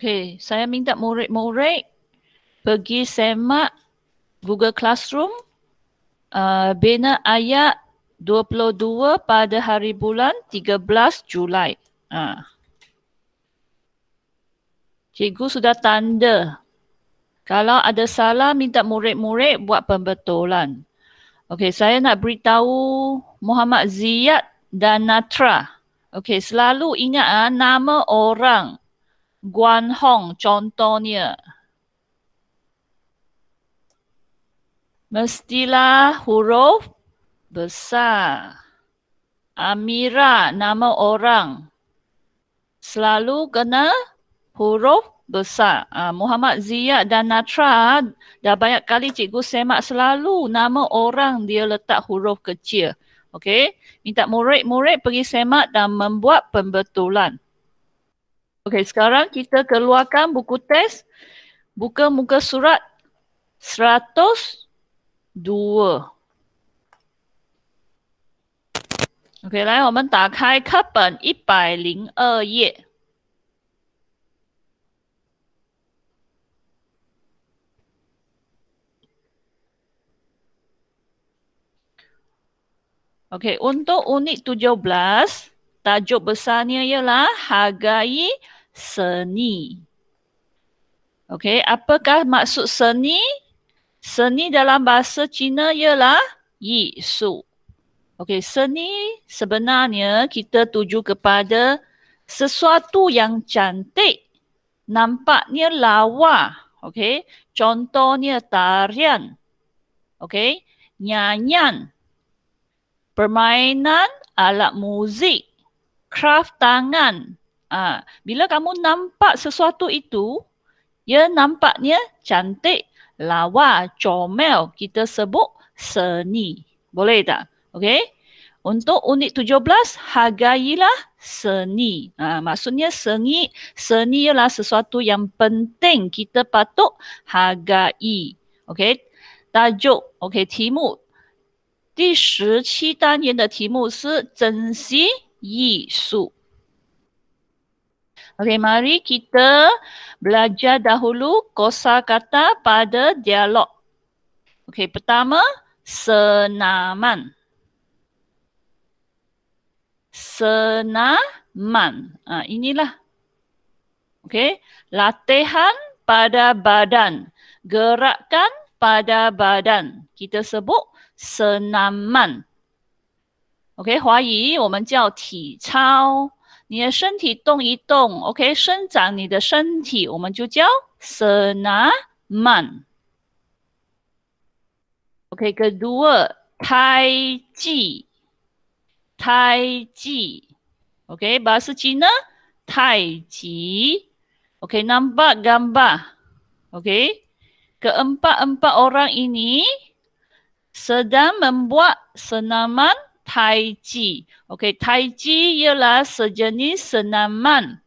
Okay, saya minta murid-murid pergi semak Google Classroom uh, bina ayat 22 pada hari bulan 13 Julai. Uh. Cikgu sudah tanda. Kalau ada salah, minta murid-murid buat pembetulan. Okey, saya nak beritahu Muhammad Ziyad dan Natra. Okey, selalu ingat ah, nama orang Guan Hong John Donia。Mestila huruf besar. Amira nama orang. Selalu kena huruf besar. Uh, Muhammad Zia dan Natra dah banyak kali cikgu semak selalu nama orang dia letak huruf kecil. Okey, minta murid-murid pergi semak dan membuat pembetulan. Okey, sekarang kita keluarkan buku test. Buka muka surat 102. Okey, lain, kita buka kapan 102 e Okey, untuk unit 17, tajuk besarnya ialah hargai seni. Okey, apakah maksud seni? Seni dalam bahasa Cina ialah yi su. Okey, seni sebenarnya kita tuju kepada sesuatu yang cantik. Nampaknya lawa. Okey, contohnya tarian. Okey, nyanyian. Permainan alat muzik. Kraft tangan, ha, bila kamu nampak sesuatu itu, ya nampaknya cantik, lawa, comel, kita sebut seni. Boleh tak? Okey. Untuk unit 17, hargailah seni. Ha, maksudnya seni, seni ialah sesuatu yang penting kita patut hargai. Okey. Tajuk, okey, timu. Di 17 tahun yang timu adalah 珍惜艺术. Okey, mari kita belajar dahulu kosa kata pada dialog. Okey, pertama, senaman. Senaman. Ha, inilah. Okey, latihan pada badan. Gerakan pada badan. Kita sebut senaman. Okey, Hua Yi, kita 你的身体动一动，OK，伸展你的身体，我们就叫 s e n a m a n o k k e d u a 胎记，胎记，OK，巴斯基呢？太极，OK，number、okay, gambar，OK，keempat-empat、okay? orang ini sedang membuat senaman Taiji. Okey, Taiji ialah sejenis senaman.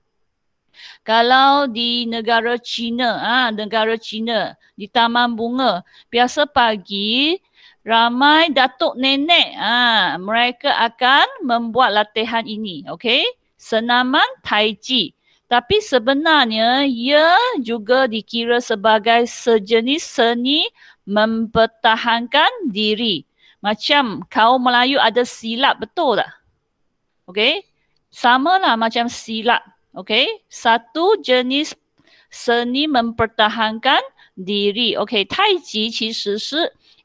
Kalau di negara China, ah ha, negara China, di taman bunga, biasa pagi ramai datuk nenek ah ha, mereka akan membuat latihan ini, okey? Senaman Taiji. Tapi sebenarnya ia juga dikira sebagai sejenis seni mempertahankan diri macam kaum Melayu ada silat betul tak? Okay, sama lah macam silat. Okay, satu jenis seni mempertahankan diri. Okay, Tai Chi Chi Shi Shi.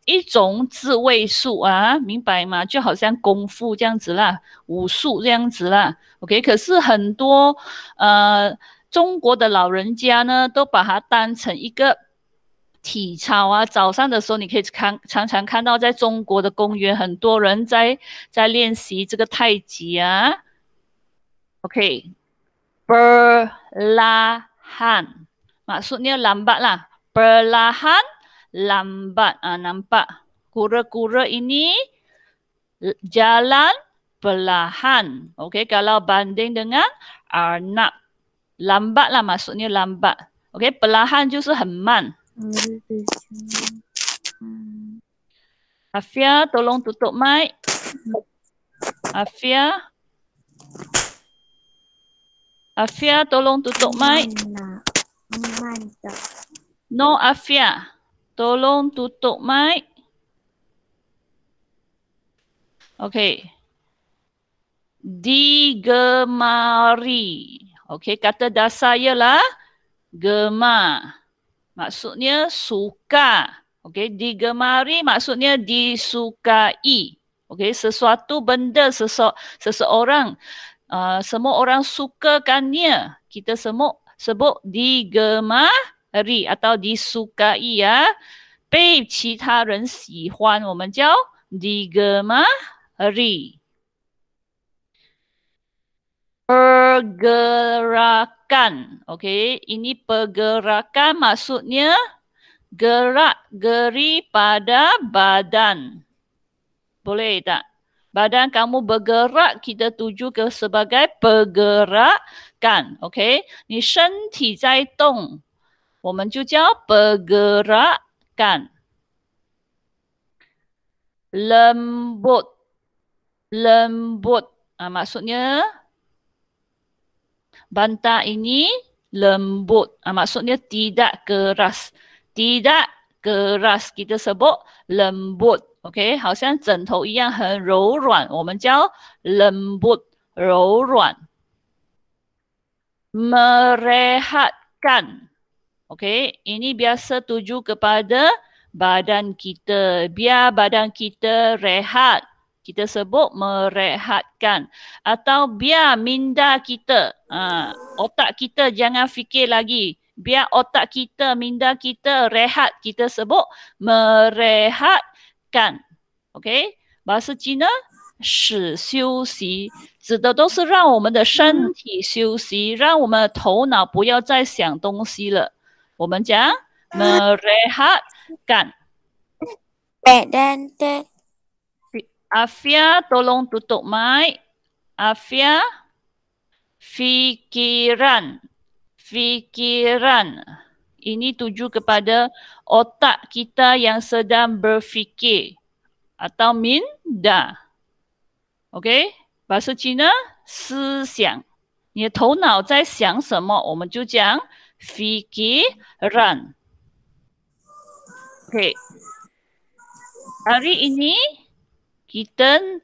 一种自卫术啊，明白吗？就好像功夫这样子啦，武术这样子啦。OK，可是很多呃中国的老人家呢，都把它当成一个体操啊，早上的时候你可以看常常看到在中国的公园，很多人在在练习这个太极啊。OK，布拉汉嘛，说念兰巴啦，布拉汉兰巴啊，兰巴古热古热伊尼加兰布拉汉。OK，加拉班丁的啊，阿纳兰巴啦，嘛说念兰巴。OK，布拉汉就是很慢。Afia, tolong tutup mic. Afia. Afia, tolong tutup mic. No, Afia. Tolong tutup mic. Okay. Digemari. Okay, kata dasar ialah gemar maksudnya suka. Okey, digemari maksudnya disukai. Okey, sesuatu benda sese- seseorang uh, semua orang sukakannya. Kita semua sebut digemari atau disukai ya. Bei qi ta ren si huan, digemari. pergerakan. Okey, ini pergerakan maksudnya gerak geri pada badan. Boleh tak? Badan kamu bergerak, kita tuju ke sebagai pergerakan. Okey, ni shenti zai dong. pergerakan. Lembut. Lembut. Ha, maksudnya bantal ini lembut. Ha, maksudnya tidak keras. Tidak keras kita sebut lembut. Okey, macam jentol yang sangat oh, lembut. Kita panggil lembut, lembut. Merehatkan. Okey, ini biasa tuju kepada badan kita. Biar badan kita rehat kita sebut merehatkan atau biar minda kita uh, otak kita jangan fikir lagi biar otak kita minda kita rehat kita sebut merehatkan okey bahasa Cina shi xiu xi 指的都是让我们的身体休息，让我们的头脑不要再想东西了。我们讲 merehat 干，对对对。Afia tolong tutup mic. Afia fikiran. Fikiran. Ini tuju kepada otak kita yang sedang berfikir atau minda. Okey, bahasa Cina si xiang. Ni tou nao zai xiang semo, oh, wo men ju jiang fikiran. Okey. Hari ini kita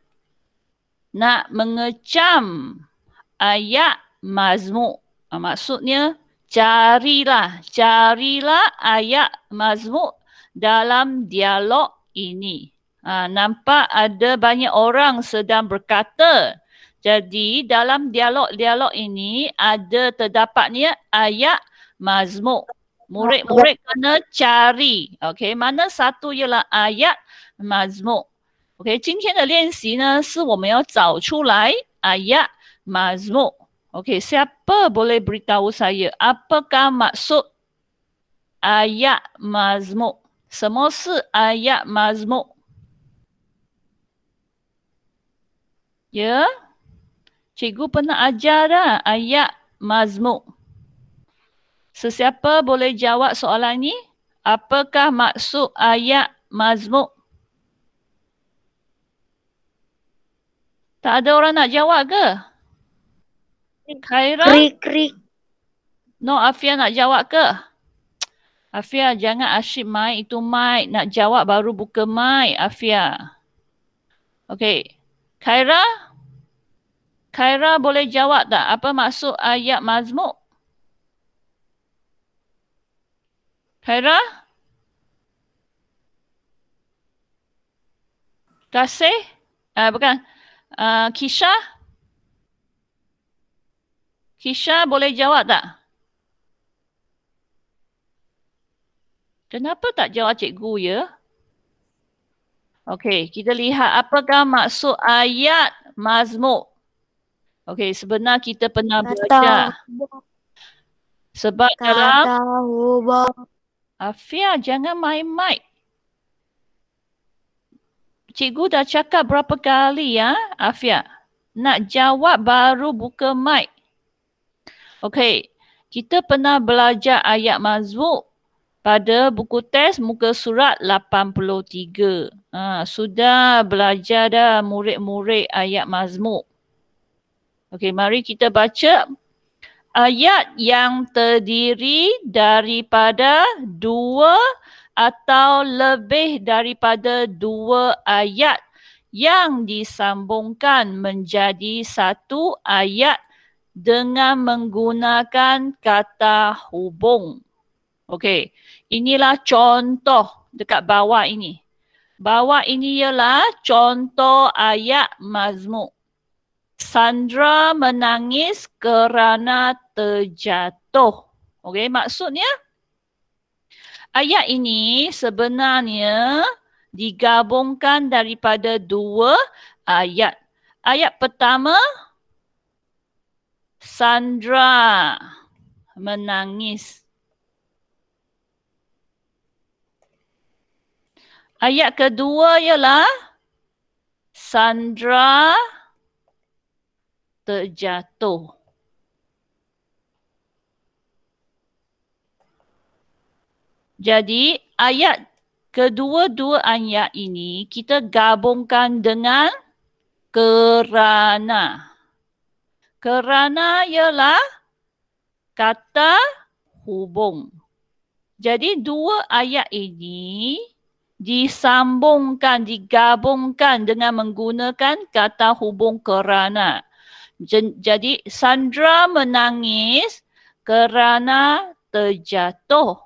nak mengecam ayat mazmuk. Ah, maksudnya carilah, carilah ayat mazmuk dalam dialog ini. Ha, nampak ada banyak orang sedang berkata. Jadi dalam dialog-dialog ini ada terdapatnya ayat mazmuk. Murid-murid kena cari. Okey, mana satu ialah ayat mazmuk. OK，今天的练习呢，是我们要找出来。哎呀，mazmo。OK，siapa boleh beritahu saya apa maksud ayat mazmo？什么是 ayat mazmo？Ya, cikgu pernah ajar dah ayat mazmuk. boleh jawab soalan ini? Apakah maksud ayat mazmuk? Tak ada orang nak jawab ke? Khairah? Krik, krik. No, Afia nak jawab ke? Afia, jangan asyik mic. Itu mic. Nak jawab baru buka mic, Afia. Okay. Khaira? Khaira boleh jawab tak? Apa maksud ayat mazmuk? Khaira? Kasih? Uh, bukan. Bukan. Ah, Kisha? Kisha boleh jawab tak? Kenapa tak jawab cikgu ya? Okey, kita lihat apakah maksud ayat mazmuk. Okey, sebenar kita pernah baca. Sebab dalam... Afia, jangan main mic cikgu dah cakap berapa kali ya, Afia? Nak jawab baru buka mic. Okey, kita pernah belajar ayat mazmuk pada buku test muka surat 83. Ha, sudah belajar dah murid-murid ayat mazmuk. Okey, mari kita baca ayat yang terdiri daripada dua atau lebih daripada dua ayat yang disambungkan menjadi satu ayat dengan menggunakan kata hubung. Okey, inilah contoh dekat bawah ini. Bawah ini ialah contoh ayat mazmuk. Sandra menangis kerana terjatuh. Okey, maksudnya uh, ayat ini sebenarnya digabungkan daripada dua ayat. Ayat pertama, Sandra menangis. Ayat kedua ialah Sandra terjatuh. Jadi ayat kedua-dua ayat ini kita gabungkan dengan kerana. Kerana ialah kata hubung. Jadi dua ayat ini disambungkan, digabungkan dengan menggunakan kata hubung kerana. Jadi Sandra menangis kerana terjatuh.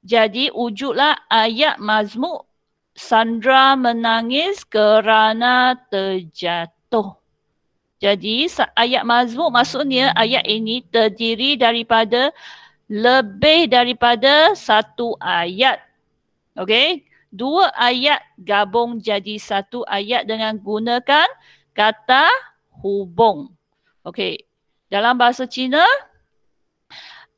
Jadi wujudlah ayat mazmuk Sandra menangis kerana terjatuh. Jadi ayat mazmuk maksudnya ayat ini terdiri daripada lebih daripada satu ayat. Okey, dua ayat gabung jadi satu ayat dengan gunakan kata hubung. Okey, dalam bahasa Cina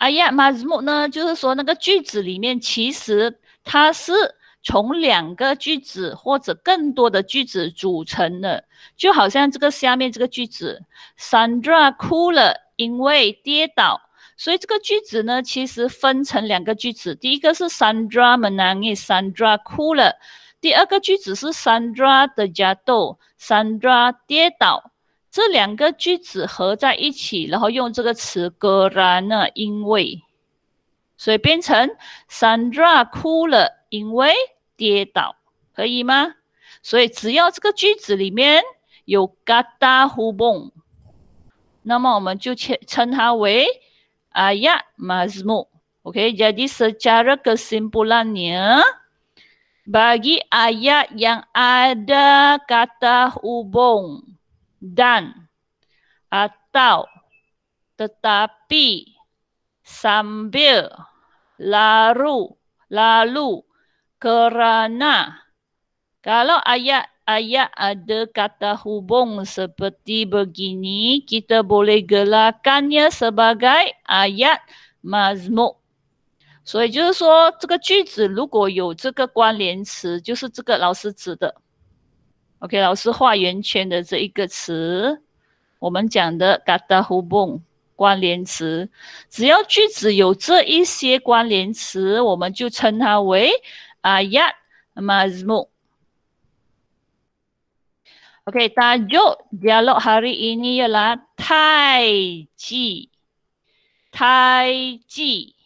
哎呀马 a 木呢？就是说，那个句子里面其实它是从两个句子或者更多的句子组成的，就好像这个下面这个句子，Sandra 哭了，因为跌倒。所以这个句子呢，其实分成两个句子，第一个是 Sandra m a n a n g i s s a n d r a 哭了；第二个句子是 Sandra 的家豆 j a s a n d r a 跌倒。这两个句子合在一起，然后用这个词，然呢，因为，所以变成 Sandra 哭了，因为跌倒，可以吗？所以只要这个句子里面有 kata h u b u n 那么我们就称称它为 ayat m a s u OK，jadi sejauh kesimpulannya bagi ayat yang ada kata hubung。dan atau tetapi sambil lalu lalu kerana kalau ayat-ayat ada kata hubung seperti begini kita boleh gelarkannya sebagai ayat mazmuk 所以就是说，这个句子如果有这个关联词，就是这个老师指的，OK，老师画圆圈的这一个词，我们讲的 “gada h u b u n 关联词，只要句子有这一些关联词，我们就称它为 “aya m a s u o k t a r j a l a k hari ini ya la，太季，太季。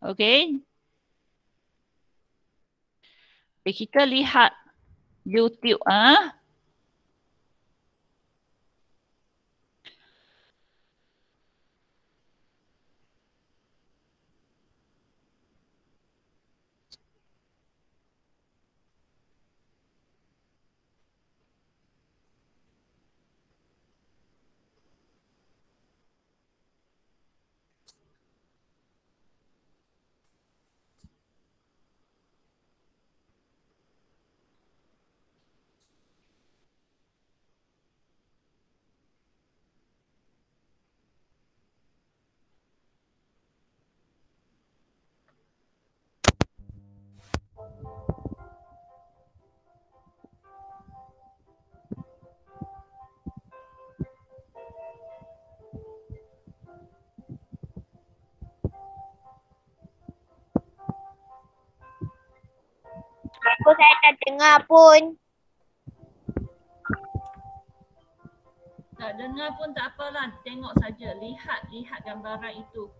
OK，kita lihat。YouTube 啊。Aku saya tak dengar pun. Tak dengar pun tak apalah. Tengok saja. Lihat, lihat gambaran itu.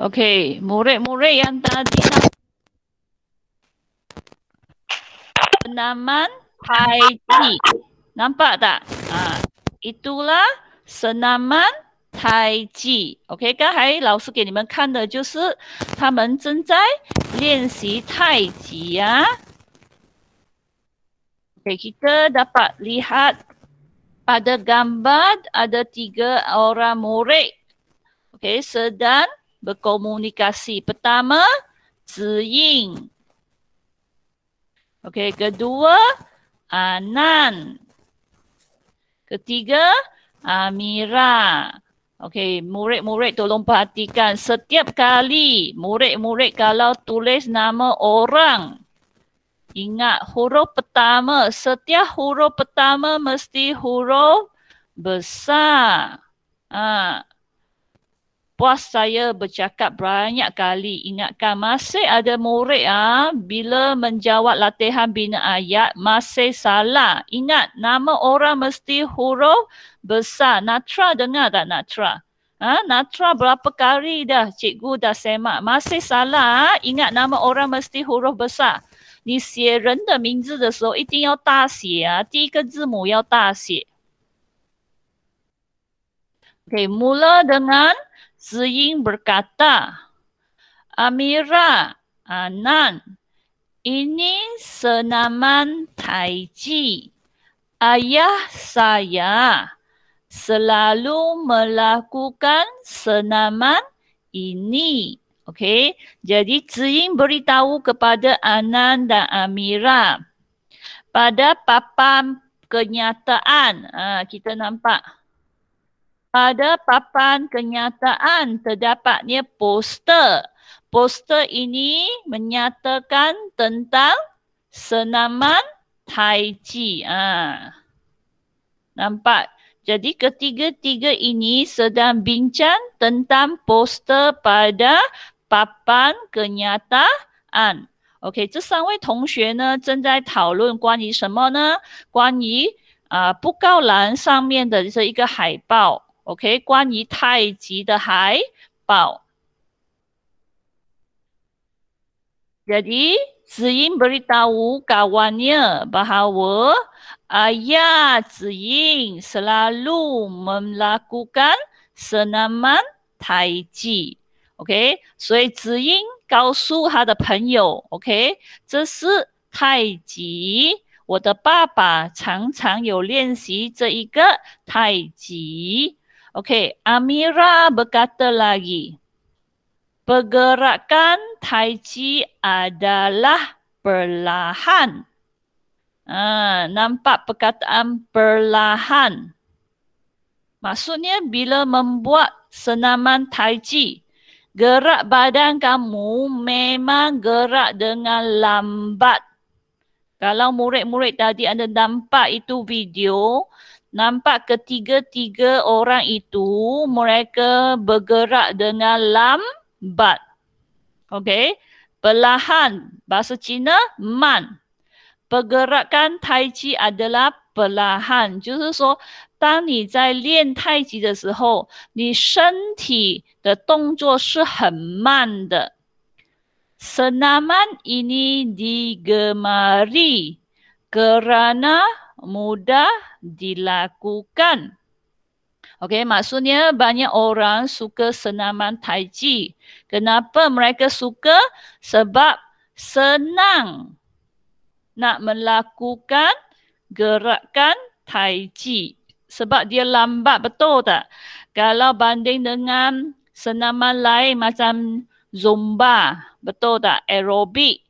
Okey, murid-murid yang tadi nak senaman Tai Chi. Nampak tak? Ha, itulah senaman Tai Chi. Okey, kahai, lausu ke ni men kan de jus, ta men zengzai lianxi Tai Chi ya. Okey, kita dapat lihat pada gambar ada tiga orang murid. Okey, sedang berkomunikasi. Pertama, Zi'in. Okey, kedua, Anan. Ah, Ketiga, Amira. Ah, Okey, murid-murid tolong perhatikan. Setiap kali murid-murid kalau tulis nama orang, ingat huruf pertama. Setiap huruf pertama mesti huruf besar. Ah. Puas saya bercakap banyak kali ingatkan masih ada murid ah ha, bila menjawab latihan bina ayat masih salah ingat nama orang mesti huruf besar natra dengar tak natra ha, natra berapa kali dah cikgu dah semak masih salah ha, ingat nama orang mesti huruf besar Ni 你写人的名字的时候一定要大写啊，第一个字母要大写。OK，mula、okay, ha? dengan Ziying berkata, Amira, Anan, ini senaman Tai Chi. Ayah saya selalu melakukan senaman ini. Okey, jadi Ziying beritahu kepada Anan dan Amira. Pada papan kenyataan, ah, kita nampak pada papan kenyataan terdapatnya poster. Poster ini menyatakan tentang senaman Tai Chi. Ha. Nampak? Jadi ketiga-tiga ini sedang bincang tentang poster pada papan kenyataan. Okey, itu OK，关于太极的海报。Ready？i 子英，beritahu kawannya bahawa ayah 子英 selalu melakukan senaman Taiji。OK，所以子英告诉他的朋友，OK，这是太极。我的爸爸常常有练习这一个太极。Okey, Amira berkata lagi. Pergerakan tai chi adalah perlahan. Ha, nampak perkataan perlahan. Maksudnya bila membuat senaman tai chi, gerak badan kamu memang gerak dengan lambat. Kalau murid-murid tadi anda nampak itu video, nampak ketiga-tiga orang itu mereka bergerak dengan lambat. Okey, perlahan bahasa Cina man. Pergerakan tai chi adalah perlahan. Jadi, so, anda berlatih tai chi anda shihou, ni shenti de dongzuo shi hen man de. Senaman ini digemari kerana mudah dilakukan. Okey, maksudnya banyak orang suka senaman tai chi. Kenapa mereka suka? Sebab senang nak melakukan gerakan tai chi. Sebab dia lambat, betul tak? Kalau banding dengan senaman lain macam zumba, betul tak? Aerobik.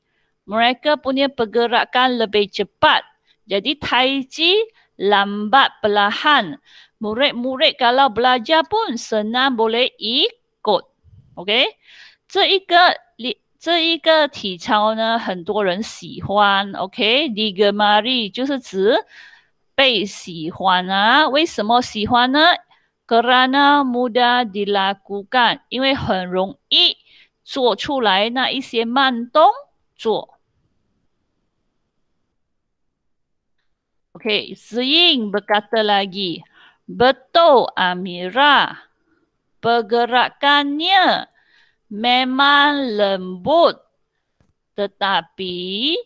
Mereka punya pergerakan lebih cepat. Jadi Tai Chi lambat perlahan. Murid-murid kalau belajar pun senang boleh ikut. Okey. Ceiga li 这一个体操呢，很多人喜欢。OK，digamari、okay? Kerana mudah dilakukan, dilakukan, dilakukan, dilakukan, dilakukan, dilakukan, dilakukan, dilakukan, dilakukan, dilakukan, dilakukan, dilakukan, dilakukan, dilakukan, dilakukan, dilakukan, dilakukan, mudah mudah mudah mudah mudah mudah mudah mudah mudah mudah mudah mudah mudah mudah mudah mudah mudah dilakukan，因为很容易做出来那一些慢动作。Okay, Zing berkata lagi. Betul Amira. Pergerakannya memang lembut. Tetapi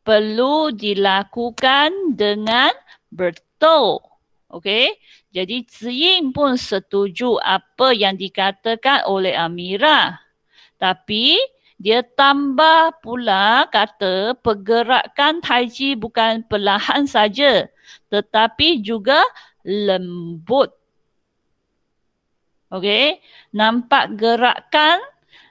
perlu dilakukan dengan betul. Okay, jadi Zing pun setuju apa yang dikatakan oleh Amira. Tapi... Dia tambah pula kata pergerakan tai chi bukan perlahan saja tetapi juga lembut. Okey, nampak gerakan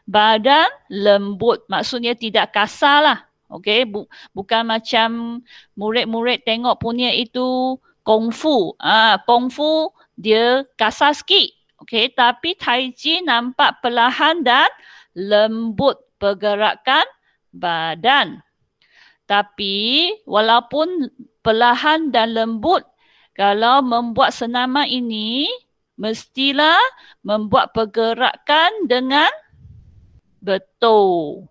badan lembut maksudnya tidak kasar lah. Okey, bu- bukan macam murid-murid tengok punya itu Kung Fu. Ah, ha, Fu dia kasar sikit. Okey, tapi tai chi nampak perlahan dan lembut pergerakan badan. Tapi walaupun perlahan dan lembut, kalau membuat senama ini, mestilah membuat pergerakan dengan betul.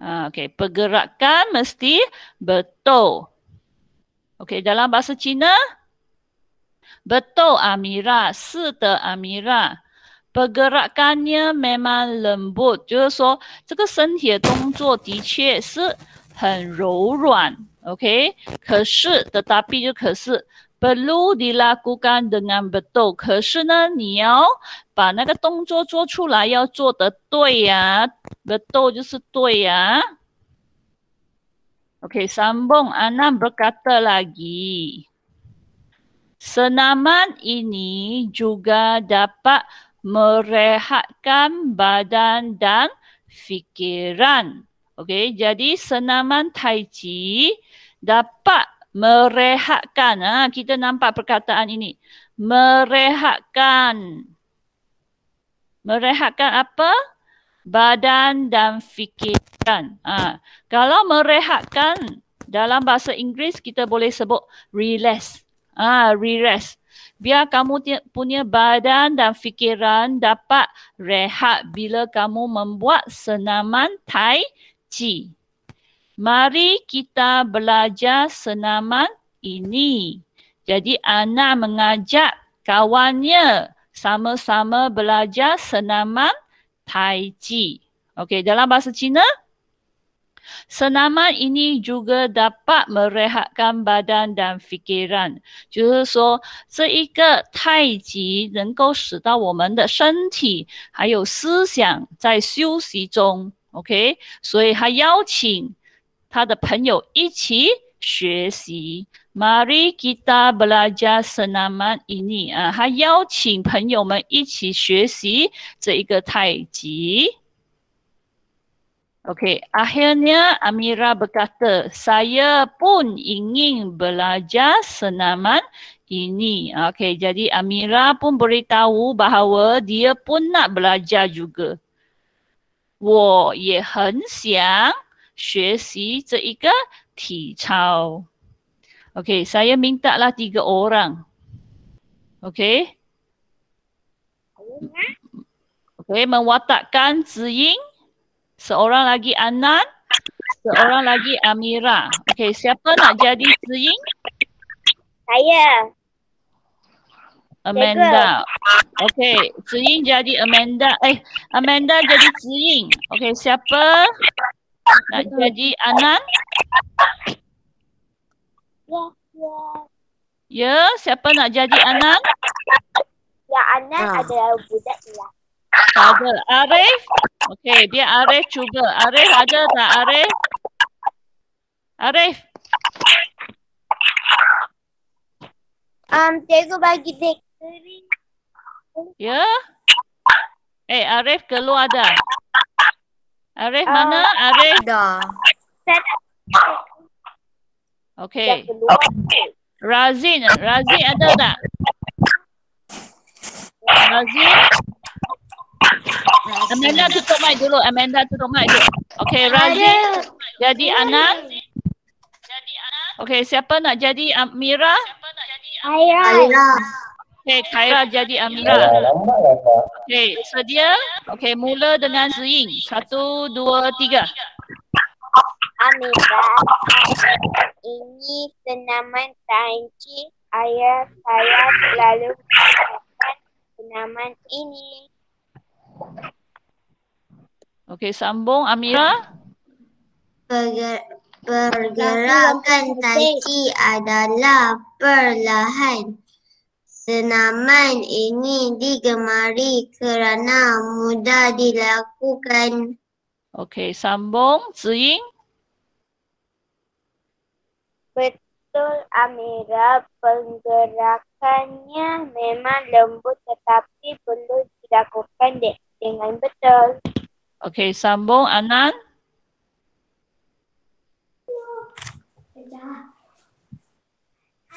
Ah, okay, pergerakan mesti betul. Okay, dalam bahasa Cina, betul Amira, si de Amira. Pergerakannya memang lembut, jadi, lembut，就是说这个身体的动作的确是很柔软，OK。可是的答比就可是，perlu dilakukan dengan betul。可是呢，你要把那个动作做出来，要做得对呀、啊、，betul 就是对呀、啊。OK，三蹦啊，那 berkata lagi。Senaman ini juga dapat merehatkan badan dan fikiran. Okey, jadi senaman tai chi dapat merehatkan. Ha, kita nampak perkataan ini. Merehatkan. Merehatkan apa? Badan dan fikiran. Ha, kalau merehatkan dalam bahasa Inggeris kita boleh sebut relax. Ah, relax biar kamu punya badan dan fikiran dapat rehat bila kamu membuat senaman tai chi. Mari kita belajar senaman ini. Jadi Ana mengajak kawannya sama-sama belajar senaman tai chi. Okey, dalam bahasa Cina, Senaman ini juga dapat merehatkan badan dan fikiran. Jadi, so, ini tai chi dapat membuat badan dan fikiran kita berfikir dan berfikir. OK，所以他邀请他的朋友一起学习。Mari kita belajar senaman ini ini ini. dia belajar 啊，他邀请朋友们一起学习这一个太极。Okey, akhirnya Amira berkata, saya pun ingin belajar senaman ini. Okey, jadi Amira pun beritahu bahawa dia pun nak belajar juga. Wo ye hen xiang xue xi zhe yi ge ti chao. Okey, saya minta lah tiga orang. Okey. Okey, mewatakkan Zi Ying. Seorang lagi Anan. Seorang lagi Amira. Okay, siapa nak jadi Ziying? Saya. Amanda. Okay, Ziying jadi Amanda. Eh, Amanda jadi Ziying. Okay, siapa nak jadi Anan? Ya, ya. Ya, siapa nak jadi Anan? Ya, Anan ah. adalah budak yang tak ada. Arif? Okey, dia Arif cuba. Arif ada tak Arif? Arif? Um, cikgu bagi dekori. Ya? Eh, Arif keluar ada, Arif uh, mana? Arif? Dah. Okey. Razin, Razin ada tak? Razin? Amanda tutup mic dulu. Amanda tutup mic dulu. Okay, Raja. Jadi anak, Jadi anak. Okay, siapa nak jadi Amira? Siapa nak Okay, Kaira jadi Amira. Ya, okay, sedia. Okay, mula dengan Zuing. Satu, dua, tiga. Amira, ini tanaman tanji ayah saya selalu menggunakan tanaman ini. Okey, sambung Amira. Pergerakan tai chi adalah perlahan. Senaman ini digemari kerana mudah dilakukan. Okey, sambung. Ziying. Betul Amira, penggerakannya memang lembut tetapi perlu dilakukan dengan dengan betul. Okey, sambung Anan.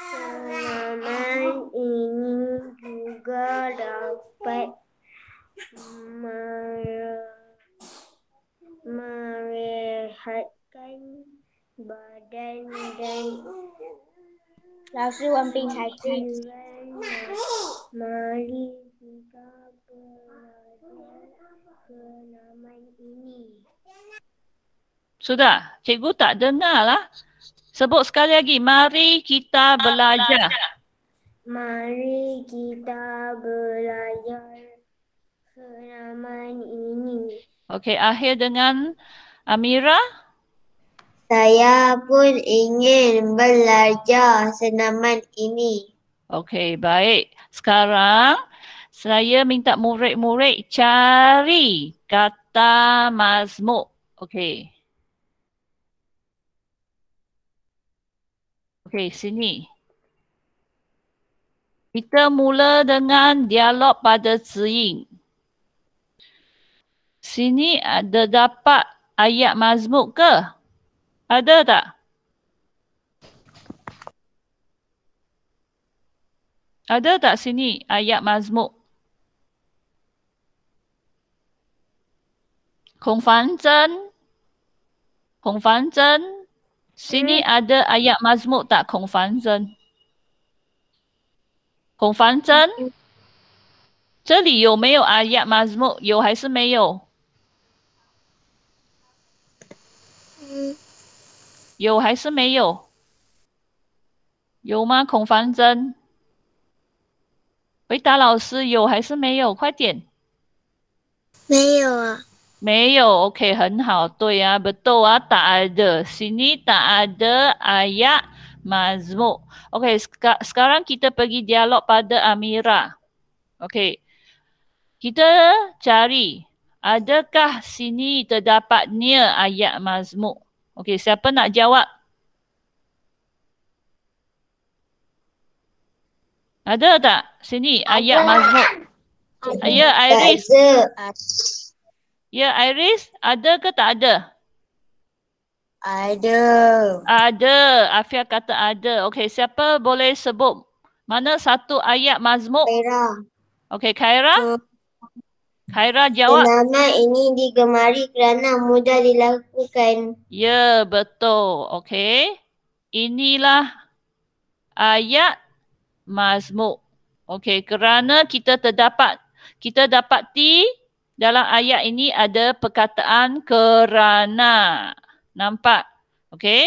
Anan ini juga dapat merehatkan badan dan langsung wamping hati. Mari kita berdoa. Sudah, cikgu tak dengar lah. Sebut sekali lagi, mari kita belajar. Mari kita belajar senaman ini. Okey, akhir dengan Amira. Saya pun ingin belajar senaman ini. Okey, baik. Sekarang saya minta murid-murid cari kata mazmuk. Okey. Okey, sini. Kita mula dengan dialog pada zing. Sini ada dapat ayat mazmuk ke? Ada tak? Ada tak sini ayat mazmuk? 孔凡珍，孔繁珍，这里有阿雅妈祖塔？孔繁珍，孔繁珍，这里有没有阿雅妈祖？有还是没有？有还是没有？有吗？孔凡珍，回答老师，有还是没有？快点，没有啊。没有，OK，很好，对呀、啊、，betul 啊，tak ada，sini tak ada ayat mazmur。OK，sekar sekarang kita pergi dialog pada Amira。OK，kita cari adakah sini terdapat near ayat Ada tak sini ayat Ayat Iris。Ya, yeah, Iris, ada ke tak ada? Ada. Ada. Afia kata ada. Okey, siapa boleh sebut mana satu ayat mazmuk? Kaira. Okey, Khaira? Hmm. Kaira jawab. Kenapa ini digemari kerana mudah dilakukan. Ya, yeah, betul. Okey. Inilah ayat mazmuk. Okey, kerana kita terdapat kita dapat di dalam ayat ini ada perkataan kerana. Nampak? Okey.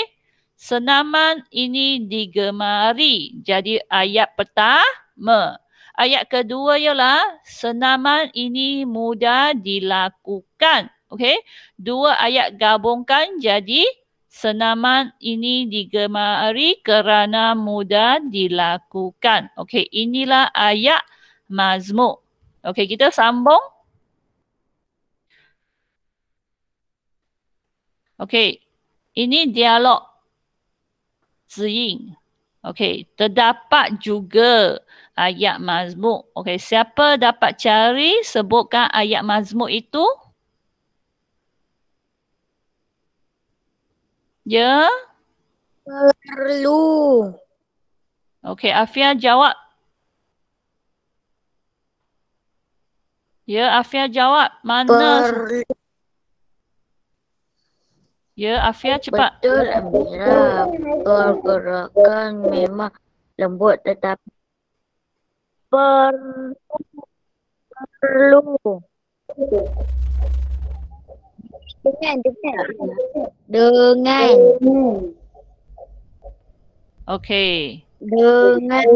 Senaman ini digemari. Jadi ayat pertama. Ayat kedua ialah senaman ini mudah dilakukan. Okey. Dua ayat gabungkan jadi senaman ini digemari kerana mudah dilakukan. Okey, inilah ayat mazmuk. Okey, kita sambung. Okey, ini dialog zi'in. Okey, terdapat juga ayat mazmuk. Okey, siapa dapat cari sebutkan ayat mazmuk itu? Ya? Perlu. Okey, Afia jawab. Ya, Afia jawab. Mana? Perlu. Ya, Afia eh, cepat. Betul Amira. Pergerakan memang lembut tetapi per perlu. Dengan, dengan. Dengan. Okay. Dengan.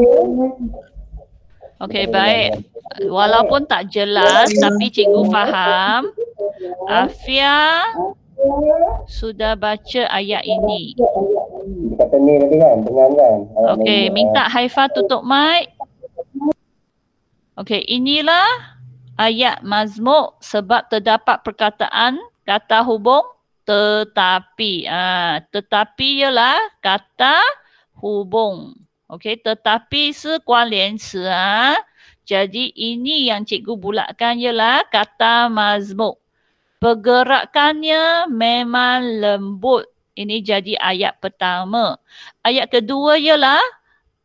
Okay, baik. Walaupun tak jelas, tapi cikgu faham. Afia sudah baca ayat ini. Kata ni tadi kan, dengar kan. Okey, eh. minta Haifa tutup mic. Okey, inilah ayat mazmuk sebab terdapat perkataan kata hubung tetapi. Ah, ha, tetapi ialah kata hubung. Okey, tetapi se kualian ah. ha. Jadi ini yang cikgu bulatkan ialah kata mazmuk pergerakannya memang lembut. Ini jadi ayat pertama. Ayat kedua ialah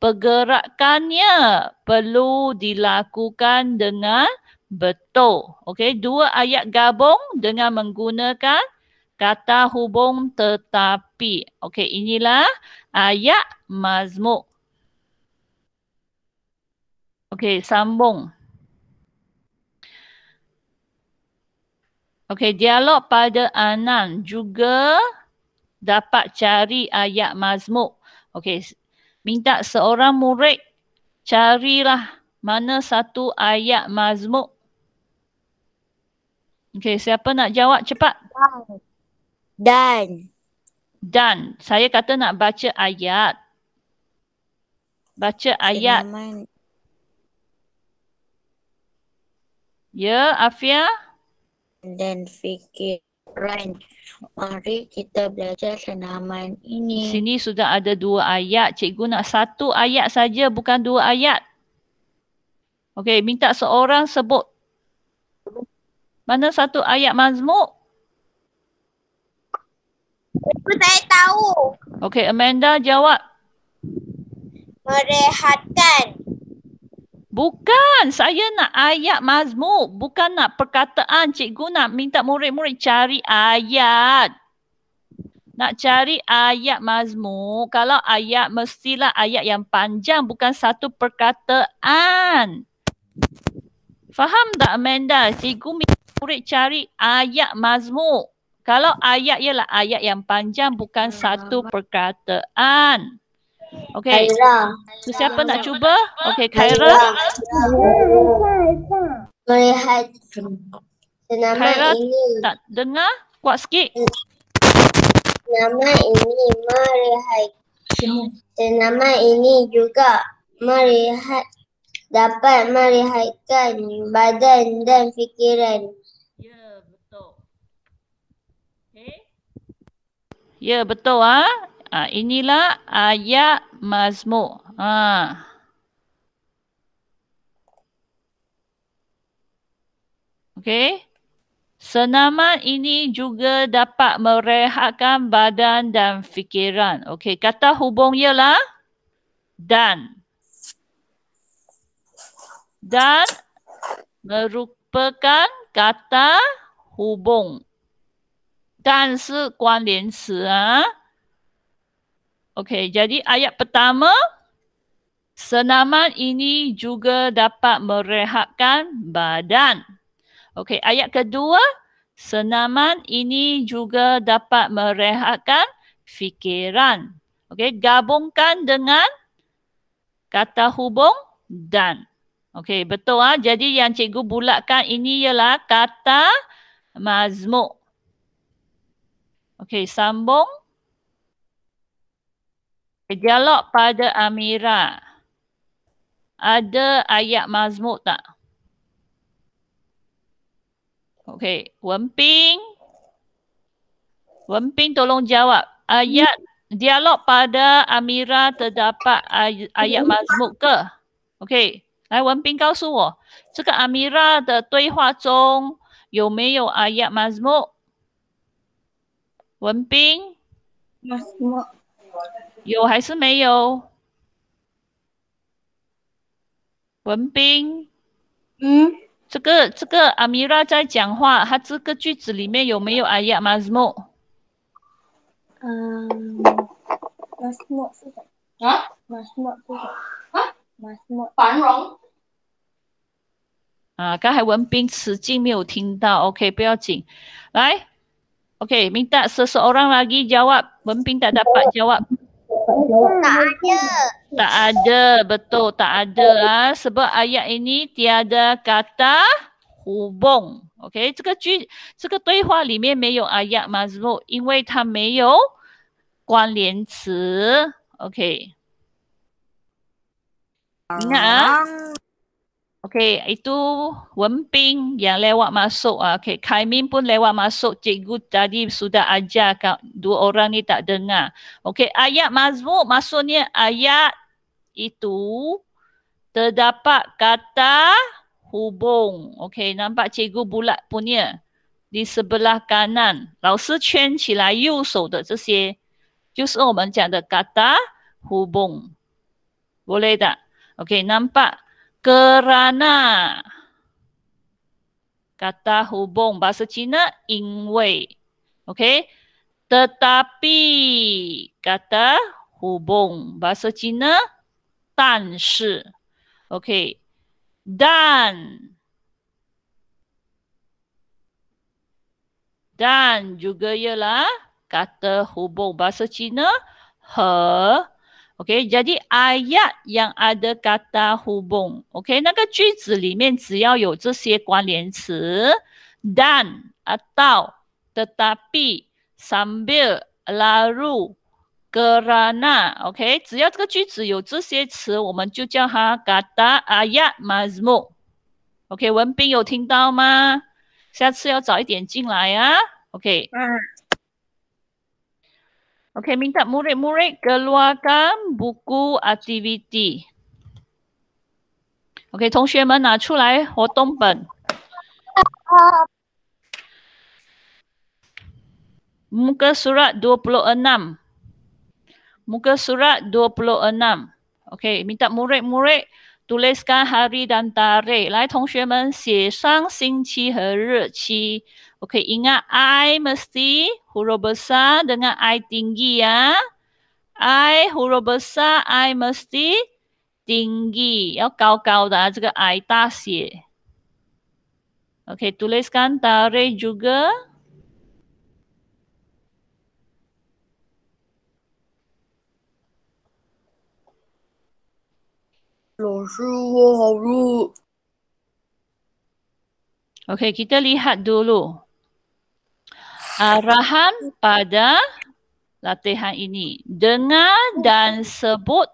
pergerakannya perlu dilakukan dengan betul. Okey, dua ayat gabung dengan menggunakan kata hubung tetapi. Okey, inilah ayat mazmuk. Okey, sambung. Okey, dialog pada Anan juga dapat cari ayat mazmuk. Okey, minta seorang murid carilah mana satu ayat mazmuk. Okey, siapa nak jawab cepat? Dan. Dan. Saya kata nak baca ayat. Baca ayat. Ya, Afia? dan fikir Rant. Mari kita belajar senaman ini. Sini sudah ada dua ayat. Cikgu nak satu ayat saja, bukan dua ayat. Okey, minta seorang sebut. Mana satu ayat mazmuk? Aku tak tahu. Okey, Amanda jawab. Merehatkan. Bukan, saya nak ayat mazmuk, bukan nak perkataan cikgu nak minta murid-murid cari ayat. Nak cari ayat mazmuk, kalau ayat mestilah ayat yang panjang bukan satu perkataan. Faham tak Amanda? Cikgu minta murid cari ayat mazmuk. Kalau ayat ialah ayat yang panjang bukan satu perkataan. Okay. Kaira. So, siapa nak cuba? Okay, Kaira. Melihat. Kaira tak dengar? Kuat sikit. Nama ini melihat. Nama ini juga melihat dapat melihatkan badan dan fikiran. Ya, betul. Okay. Ya, betul. Ha? Ha, inilah ayat mazmur. Ha. Okey. Senaman ini juga dapat merehatkan badan dan fikiran. Okey, kata hubung ialah dan. Dan merupakan kata hubung. Dan 是关联词啊。Okey, jadi ayat pertama senaman ini juga dapat merehatkan badan. Okey, ayat kedua senaman ini juga dapat merehatkan fikiran. Okey, gabungkan dengan kata hubung dan. Okey, betul ah. Jadi yang cikgu bulatkan ini ialah kata mazmuk. Okey, sambung. Dialog pada Amira. Ada ayat mazmur tak? Okey, Wenping. Wenping tolong jawab. Ayat dialog pada Amira terdapat ay- ayat mazmur ke? Okey, 来文斌告诉我，这个阿米拉的对话中有没有阿亚马兹木？文斌，马兹木，有还是没有？文斌，嗯，这个这个阿米拉在讲话，他这个句子里面有没有阿亚马斯莫？嗯，马斯莫是什么？啊，马斯莫是什么？啊，马莫繁荣。啊，刚才文斌词境没有听到，OK，不要紧。来，OK，明天是 orang lagi jawab，文斌 tak jawab。Tak ada. betul tak ada lah. Sebab ayat ini tiada kata hubung. Okay, ini ayat ini tiada kata hubung. Okay, ini ayat ini ayat mazmu. Okay, ini ayat ini tiada kata hubung. Okey, itu Wenping yang lewat masuk. Ah, Okey, Kai Min pun lewat masuk. Cikgu tadi sudah ajar kau dua orang ni tak dengar. Okey, ayat mazmur maksudnya ayat itu terdapat kata hubung. Okey, nampak cikgu bulat punya di sebelah kanan. Lao si chuan qi lai yu shou de zhe xie. Oh, kata hubung. Boleh tak? Okey, nampak kerana kata hubung bahasa Cina inwei okey tetapi kata hubung bahasa Cina tanshi okey dan dan juga ialah kata hubung bahasa Cina he OK，jadi ayat yang ada kata hubung，OK，那个句子里面只要有这些关联词，dan，atau，tetapi，sambil，lalu，gerana，OK，只要这个句子有这些词，我们就叫它 kata ayat m a z m u m OK，文斌有听到吗？下次要早一点进来啊。OK。嗯。Okey, minta murid-murid keluarkan buku aktiviti. Okey, tongsyemen nak culai hotong pen. Muka surat 26. Muka surat 26. Okey, minta murid-murid tuliskan hari dan tarikh. Lai tongsyemen, siasang, sinci, heri, cik. Okey, ingat I mesti huruf besar dengan I tinggi ya. I huruf besar, I mesti tinggi. Ya, kau-kau dah. Ini I tasye. Okey, tuliskan tarikh juga. Loh, kita lihat dulu arahan pada latihan ini. Dengar dan sebut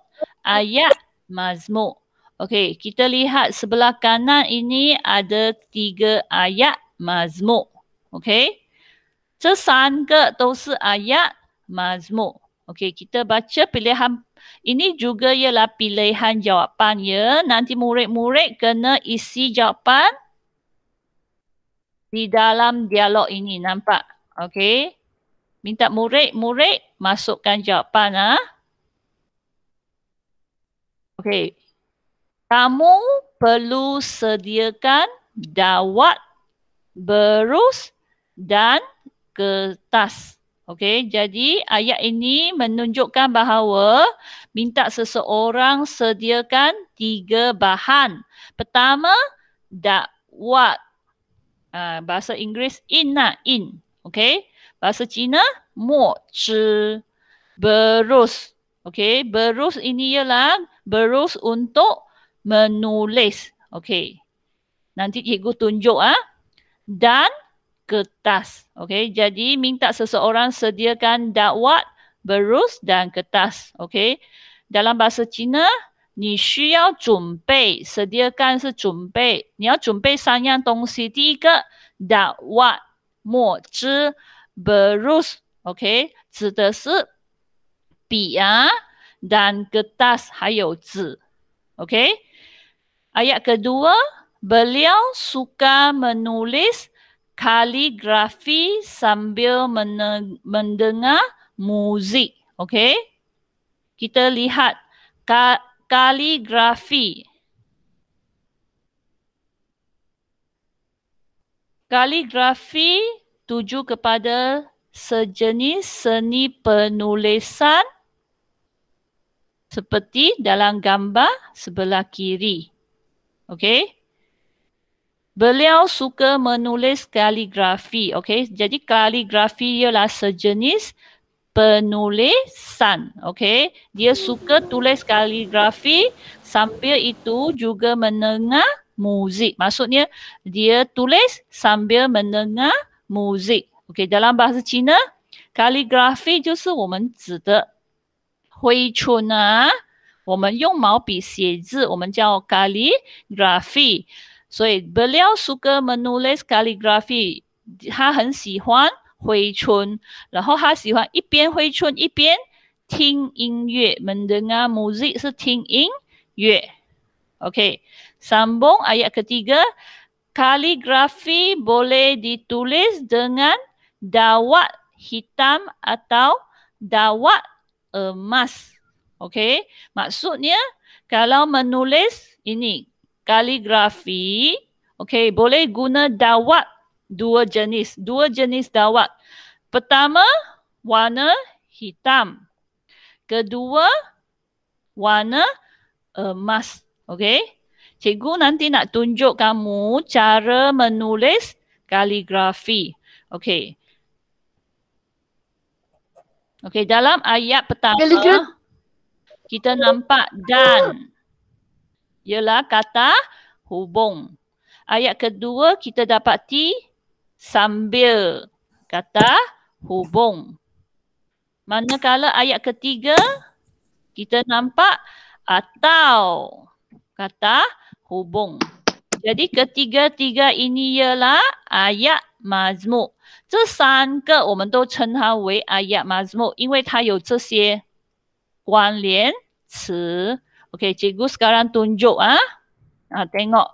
ayat mazmur. Okey, kita lihat sebelah kanan ini ada tiga ayat mazmur. Okey, tiga tosu ayat mazmur. Okey, kita baca pilihan ini juga ialah pilihan jawapan ya. Nanti murid-murid kena isi jawapan di dalam dialog ini nampak. Okey. Minta murid-murid masukkan jawapan ah. Okey. Kamu perlu sediakan dawat, berus dan kertas. Okey, jadi ayat ini menunjukkan bahawa minta seseorang sediakan tiga bahan. Pertama, dakwat. Uh, ah, bahasa Inggeris in lah, in. Okay. Bahasa Cina, mo, zhi, berus. Okay. Berus ini ialah berus untuk menulis. Okay. Nanti cikgu tunjuk. ah Dan kertas. Okay. Jadi minta seseorang sediakan dakwat, berus dan kertas. Okay. Dalam bahasa Cina, ni syiao zunbei. Sediakan se zunbei. Ni yao ah, zunbei sanyang tongsi. Di ke dakwat. 墨汁 b e r u s o kedua beliau suka menulis kaligrafi sambil mendengar muzik，OK？、Okay? Kita lihat kaligrafi。kaligrafi tuju kepada sejenis seni penulisan seperti dalam gambar sebelah kiri. Okey. Beliau suka menulis kaligrafi. Okey. Jadi kaligrafi ialah sejenis penulisan. Okey. Dia suka tulis kaligrafi sambil itu juga menengah muzik. Maksudnya dia tulis sambil mendengar muzik. Okey, dalam bahasa Cina, kaligrafi justru kita zide hui chun a, kita yong mao bi xie zi, kita jiao kaligrafi. So, beliau suka menulis kaligrafi. Dia ha hen xi huan hui chun, lan hou ha xi huan yi bian hui chun yi bian ting ying yue, mendengar muzik se ting ying yue. Okay. Sambung ayat ketiga, kaligrafi boleh ditulis dengan dawat hitam atau dawat emas. Okey, maksudnya kalau menulis ini kaligrafi, okey, boleh guna dawat dua jenis, dua jenis dawat. Pertama, warna hitam. Kedua, warna emas. Okey cikgu nanti nak tunjuk kamu cara menulis kaligrafi. Okey. Okey, dalam ayat pertama Kaligraf- kita nampak dan ialah kata hubung. Ayat kedua kita dapati sambil kata hubung. Manakala ayat ketiga kita nampak atau kata hubung. Jadi ketiga-tiga ini ialah ayat mazmu. Ini tiga, kita sebutnya ayat mazmu, kerana ia mempunyai kaitan. Okey, cikgu sekarang tunjuk. Ah, ah tengok.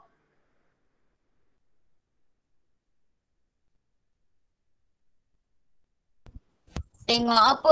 Tengok apa?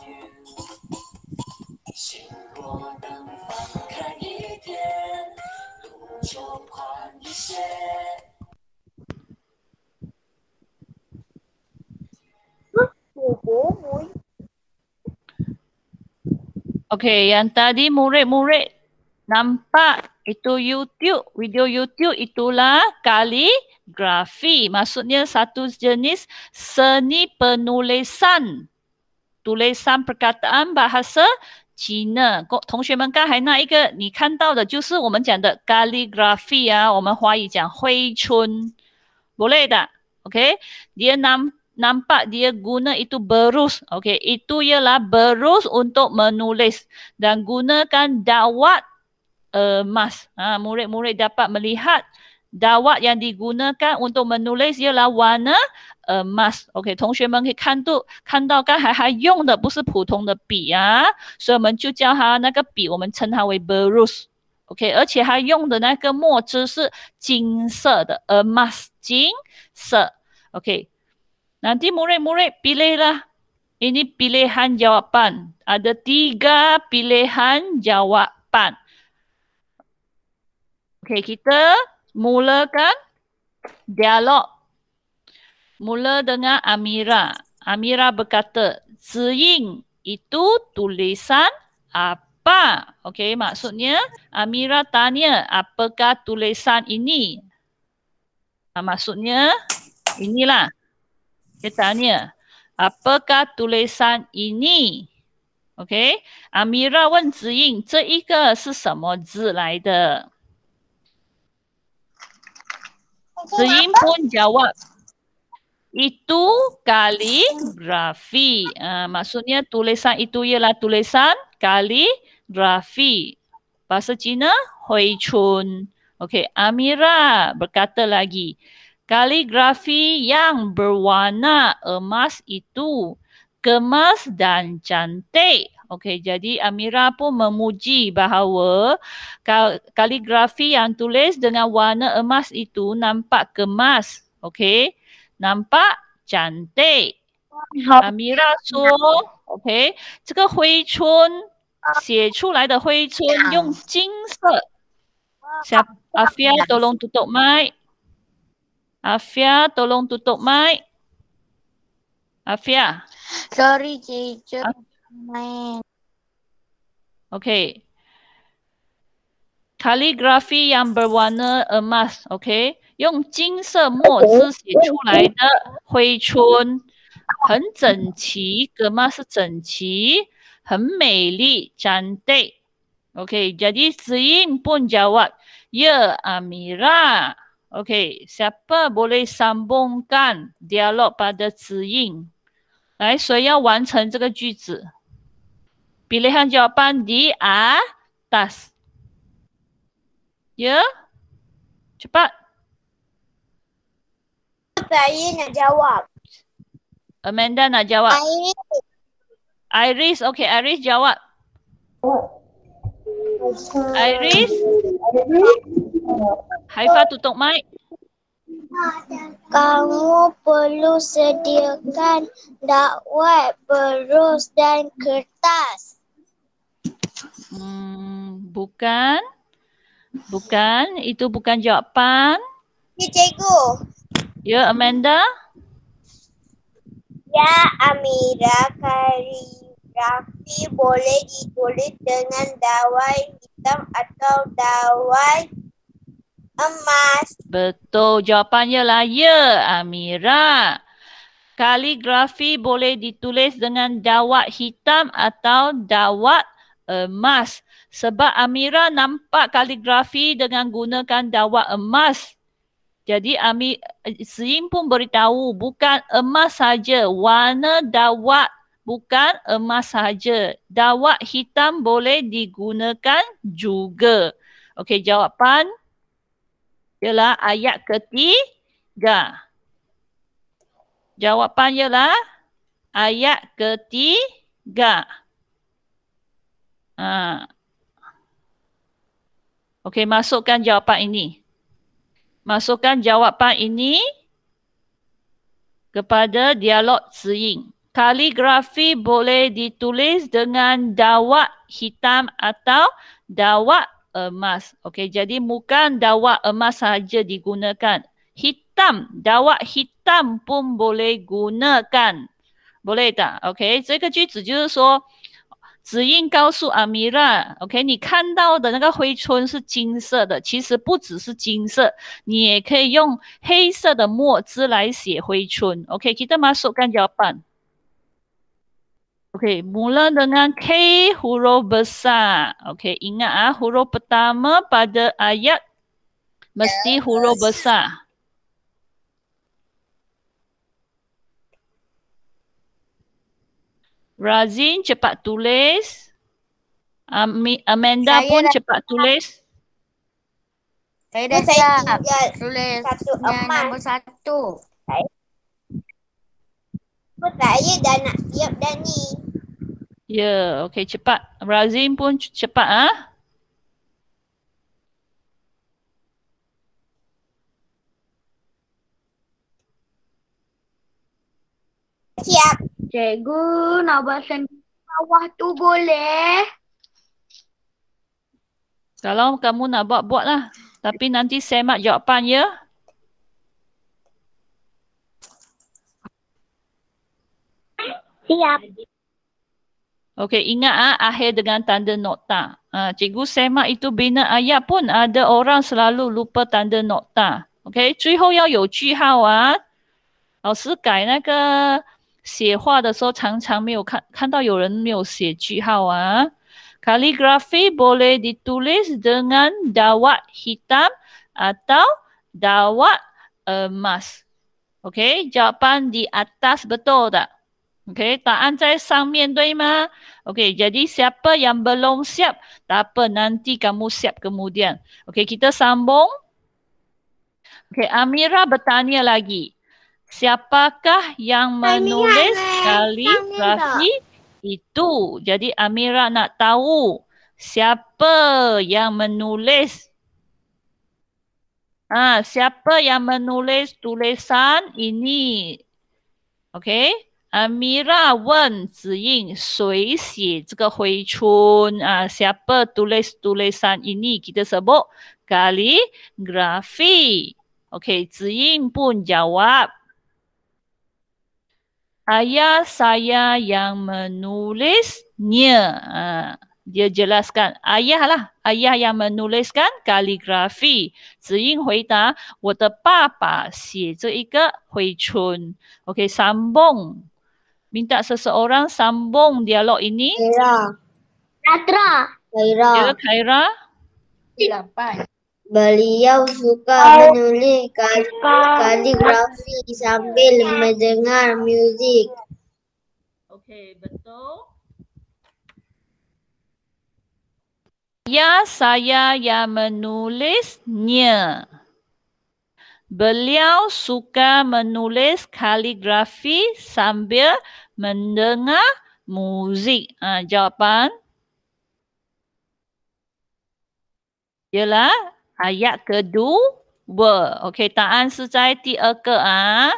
Okay, yang tadi murid-murid nampak itu YouTube, video YouTube itulah kaligrafi. Maksudnya satu jenis seni penulisan, tulisan perkataan bahasa China，同学们刚才那一个你看到的，就是我们讲的 calligraphy dia nam nampak dia guna itu berus, OK? berus，OK，itu、okay? ialah berus untuk menulis dan gunakan dawat emas、uh, 啊，murid-murid dapat melihat dawat yang digunakan untuk menulis ialah warna。a must。OK，同学们可以看到，看到刚才他用的不是普通的笔啊，所以我们就叫他那个笔，我们称它为 b r u c e OK，而且他用的那个墨汁是金色的，a must，金色。OK，那第穆瑞穆瑞比雷啦，ini pilihan jawapan。Ada tiga pilihan jawapan. Okay, kita mulakan dialog mula dengan Amira. Amira berkata, Zing itu tulisan apa? Okey, maksudnya Amira tanya, apakah tulisan ini? Nah, ha, maksudnya, inilah. Dia tanya, apakah tulisan ini? Okey, Amira pun Ziying, lah ini apa tulisan ini? Ziying pun jawab, itu kaligrafi. Uh, ah, maksudnya tulisan itu ialah tulisan kaligrafi. Bahasa Cina, hui chun. Okey, Amira berkata lagi. Kaligrafi yang berwarna emas itu kemas dan cantik. Okey, jadi Amira pun memuji bahawa kal kaligrafi yang tulis dengan warna emas itu nampak kemas. Okey, Nampak cantik. Amira 说：“OK，这个灰春写出来的灰春用金色。小阿菲亚多隆嘟嘟麦，阿菲亚多隆嘟嘟麦，阿菲亚。Sorry, teacher. OK, Kaligrafi yang berwarna emas. must. OK, 用金色墨汁写出来的挥春》，很整齐，格嘛是整齐，很美丽，长对 o k j a d zin p a w ya amira，OK，siapa boleh sambungkan dialog pada zin？来，所要完成这个句子，bilah jawab dia tas，yo cepat。saya nak jawab. Amanda nak jawab. Iris. Iris, okay. Iris jawab. Iris. Haifa tutup mic. Kamu perlu sediakan dakwat, berus dan kertas. Hmm, bukan. Bukan. Itu bukan jawapan. Ini cikgu. Ya, Amanda. Ya, Amira, kaligrafi boleh ditulis dengan dawai hitam atau dawai emas. Betul, jawapannya lah ya, Amira. Kaligrafi boleh ditulis dengan dawat hitam atau dawat emas. Sebab Amira nampak kaligrafi dengan gunakan dawat emas jadi Ami Siim pun beritahu bukan emas saja, warna dawak bukan emas saja. Dawak hitam boleh digunakan juga. Okey, jawapan ialah ayat ketiga. Jawapan ialah ayat ketiga. Ha. Okey, masukkan jawapan ini masukkan jawapan ini kepada dialog Ziyin. Kaligrafi boleh ditulis dengan dawak hitam atau dawak emas. Okey, jadi bukan dawak emas saja digunakan. Hitam, dawak hitam pun boleh gunakan. Boleh tak? Okey, jadi 指印告诉阿米拉，OK，你看到的那个灰村是金色的，其实不只是金色，你也可以用黑色的墨汁来写灰村。OK，记得吗？手干脚板。OK，mulan d n a n k huru b e s a r o k i n a t 啊，huruh pertama pada ayat mesti huru besar。Razin cepat tulis. Amanda saya pun cepat dah tulis. Saya dah saya siap tulis. Satu empat Nombor satu. Saya ya, dah nak siap ya, dah ni. Ya, yeah, okey cepat. Razin pun cepat ah. Ha? Siap. Cikgu nak buat sendiri bawah tu boleh? Kalau kamu nak buat, buatlah. Tapi nanti semak jawapan ya. Siap. Okey, ingat ah, akhir dengan tanda nokta. Ah, cikgu semak itu bina ayat pun ada orang selalu lupa tanda nokta. Okey, 最后要有句号啊。老师改那个写画的时候常常没有看看到有人没有写句号啊。Calligraphy boleh ditulis dengan dawat hitam atau dawat eh, emas. OK，脚板 di atas betul 的。OK，答案在上面对吗？OK，jadi、okay, siapa yang belum siap dapat nanti kamu siap kemudian。OK，kita、okay, sambung。OK，Amira、okay, bertanya lagi。Siapakah yang menulis eh, kaligrafi itu? Jadi Amira nak tahu siapa yang menulis Ah, ha, siapa yang menulis tulisan ini? Okay, Amira Wen Ziying, sui si zge hui chun. ha, siapa tulis tulisan ini? Kita sebut kaligrafi. Okay, Ziying pun jawab ayah saya yang menulisnya. Ha, dia jelaskan ayah lah, ayah yang menuliskan kaligrafi. Zuyin huida, wada papa xie zuike hui chun. Okay, sambung. Minta seseorang sambung dialog ini. Kaira. Kaira. Kaira. Ya, Kaira. Kaira. Kaira. Beliau suka menulis kal- kaligrafi sambil ya. mendengar muzik. Okey, betul. Ya, saya yang menulisnya. Beliau suka menulis kaligrafi sambil mendengar muzik. Ha, jawapan. Yalah, ayat kedua. Okey, taan sejai di ke a. Ah?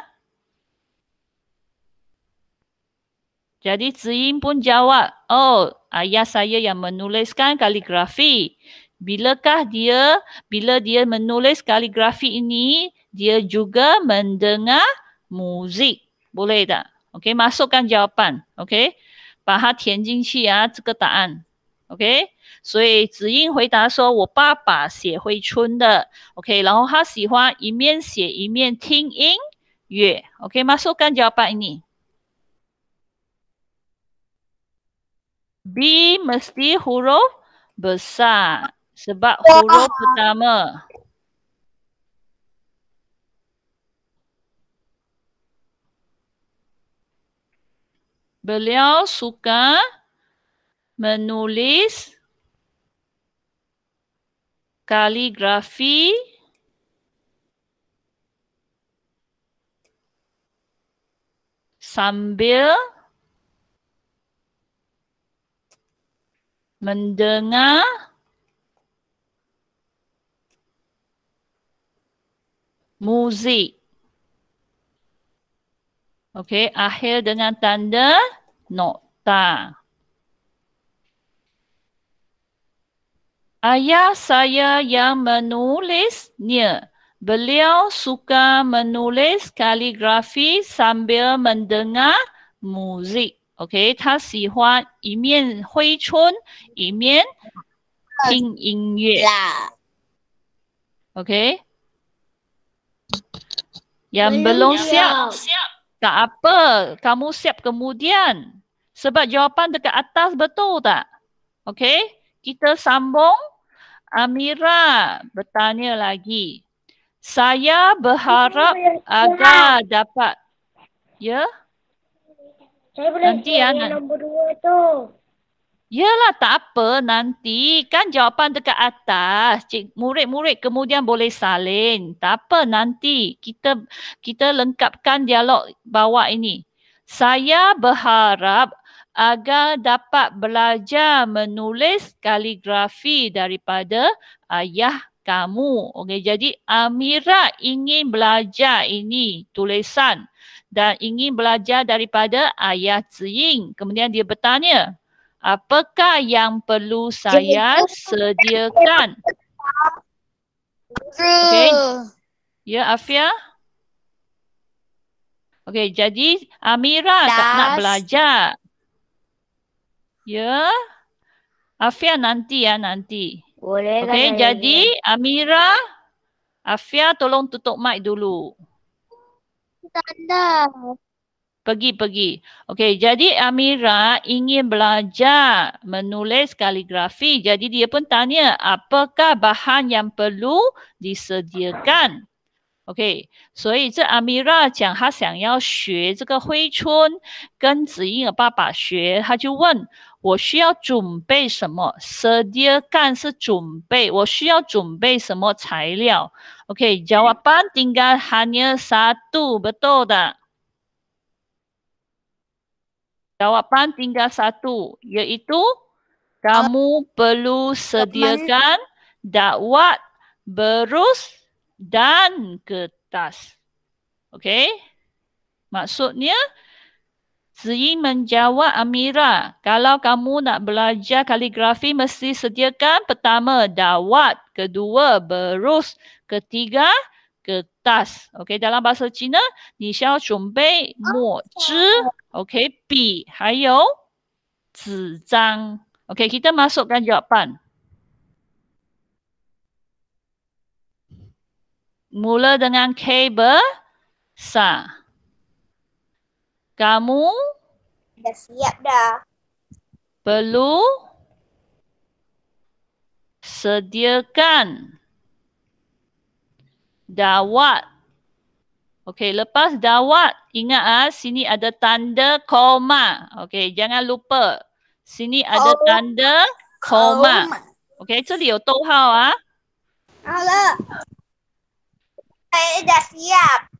Jadi Zin pun jawab, oh ayah saya yang menuliskan kaligrafi. Bilakah dia, bila dia menulis kaligrafi ini, dia juga mendengar muzik. Boleh tak? Okey, masukkan jawapan. Okey, bahas tian jinqi ya, ah, 这个答案. Okey. 所以子英回答说：“我爸爸写回春的，OK。然后他喜欢一面写一面听音乐，OK。马上看拜你。b 必须虎罗，besar，sebab huru pertama，beliau suka menulis。” kaligrafi sambil mendengar muzik. Okey, akhir dengan tanda nota. Ayah saya yang menulisnya. Beliau suka menulis kaligrafi sambil mendengar muzik. Okay, ya. Yang belum siap, tak apa. Kamu siap kemudian. Sebab jawapan dekat atas betul tak? Okay, kita sambung. Amira bertanya lagi. Saya berharap agar dapat. Ya? Saya boleh nanti ya, yang nombor dua tu. Yalah tak apa nanti. Kan jawapan dekat atas. murid-murid kemudian boleh salin. Tak apa nanti. Kita kita lengkapkan dialog bawah ini. Saya berharap agar dapat belajar menulis kaligrafi daripada ayah kamu. Okey, jadi Amira ingin belajar ini tulisan dan ingin belajar daripada ayah Ziying. Kemudian dia bertanya, apakah yang perlu saya sediakan? Okey. Ya, Afia. Okey, jadi Amira tak nak belajar. Ya. Afia nanti ya nanti. Boleh okay, lah. jadi ya. Amira, Afia tolong tutup mic dulu. Tanda. Pergi pergi. Okey, jadi Amira ingin belajar menulis kaligrafi. Jadi dia pun tanya, apakah bahan yang perlu disediakan? Okey, so itu Amira cakap ha dia 想要学这个灰春跟子英的爸爸学，他就问我需要准备什么？Sedia kan 是准备，我需要准备什么材料？OK，叫我帮丁个哈尼尔沙杜不多的。Jawapan tinggal satu iaitu kamu perlu sediakan dakwat, berus dan kertas. Okey? Maksudnya Zi menjawab Amira, kalau kamu nak belajar kaligrafi mesti sediakan pertama dawat, kedua berus, ketiga kertas. Okey, dalam bahasa Cina, ni xiao zhun bei mo zhi, okey, bi, hayo zi zhang. Okey, kita masukkan jawapan. Mula dengan K bersa. Kamu dah siap dah. Perlu sediakan dawat. Okey, lepas dawat, ingat ah sini ada tanda koma. Okey, jangan lupa. Sini ada oh. tanda koma. Oh. Okey, sini ada tanda koma. Okey, sini ada tanda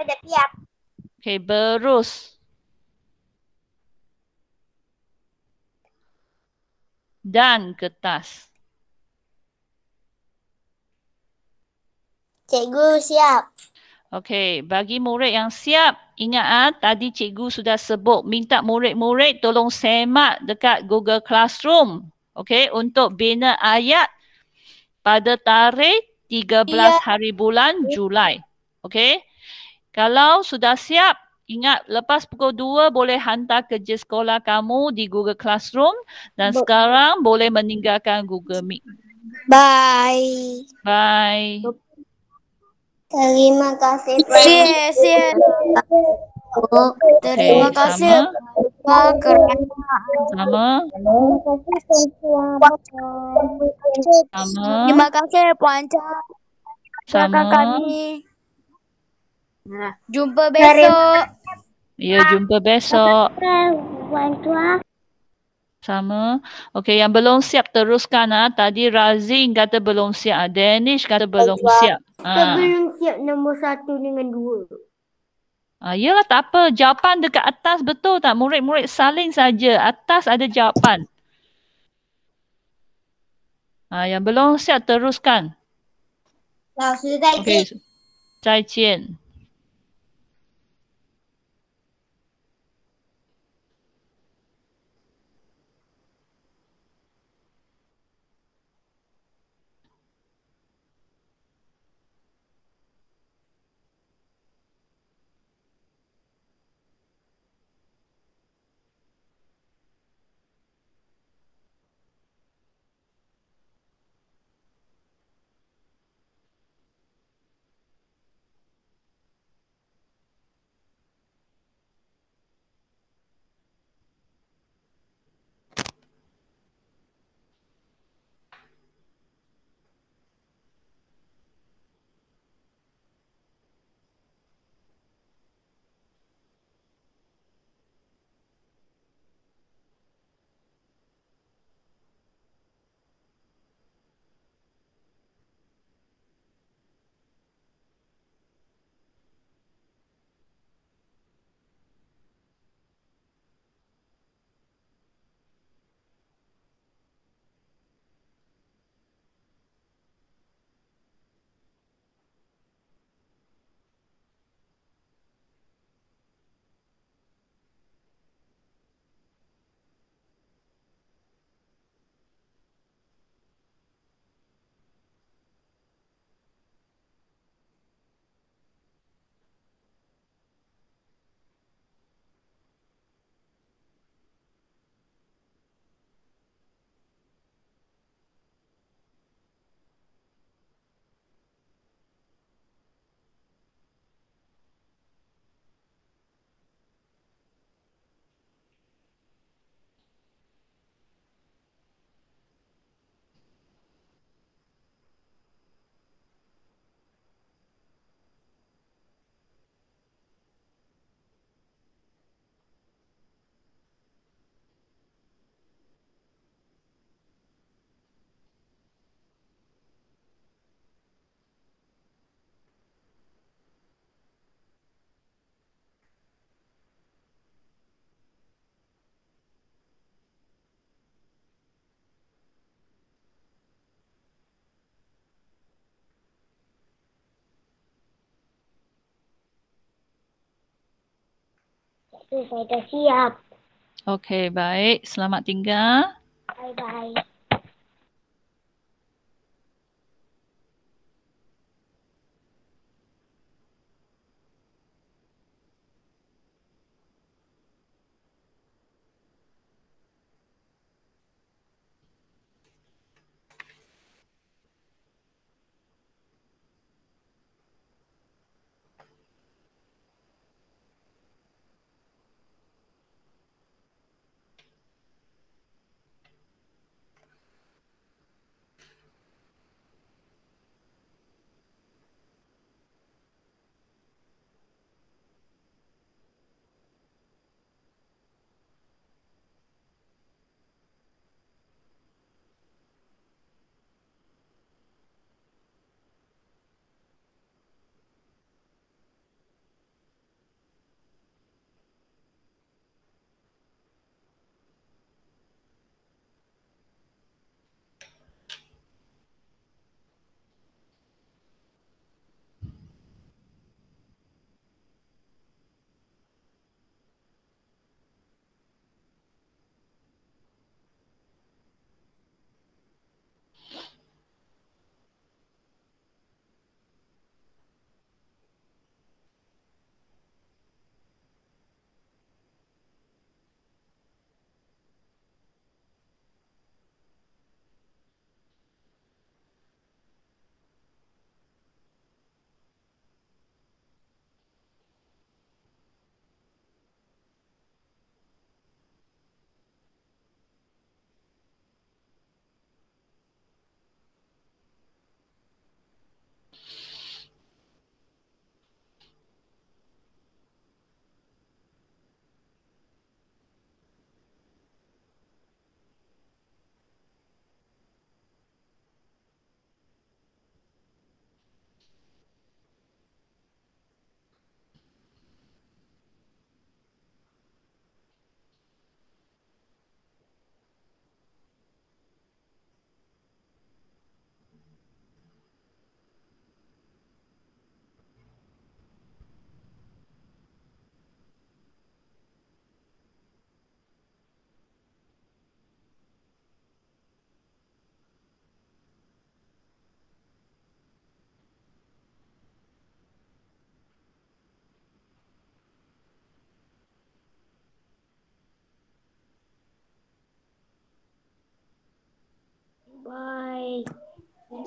kita dah tiap. Okay, berus. Dan kertas. Cikgu siap. Okey, bagi murid yang siap, ingat ah tadi cikgu sudah sebut minta murid-murid tolong semak dekat Google Classroom. Okey, untuk bina ayat pada tarikh 13 hari bulan Julai. Okey. Kalau sudah siap, ingat lepas pukul 2 boleh hantar kerja sekolah kamu di Google Classroom dan sekarang boleh meninggalkan Google Meet. Bye. Bye. Terima kasih. Terima kasih. Oh, terima okay, kasih. Sama. Sama. Sama. Terima kasih Puan Cha. Sama. Terima kasih Puan Cha. Sama. Terima kasih. Jumpa besok. Ya, jumpa besok. Sama. Okey, yang belum siap teruskan. Ah. Tadi Razin kata belum siap. Ah. Danish kata belum ah. siap. siap. Ah. Ha. Belum siap nombor satu dengan dua. Ah, yelah tak apa. Jawapan dekat atas betul tak? Murid-murid saling saja. Atas ada jawapan. Ah, yang belum siap teruskan. Okey. Zai jian. Okay. saya dah siap. Okey, baik. Selamat tinggal. Bye-bye.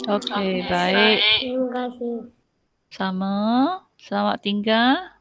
Okey, baik. Terima kasih. Sama. Selamat tinggal.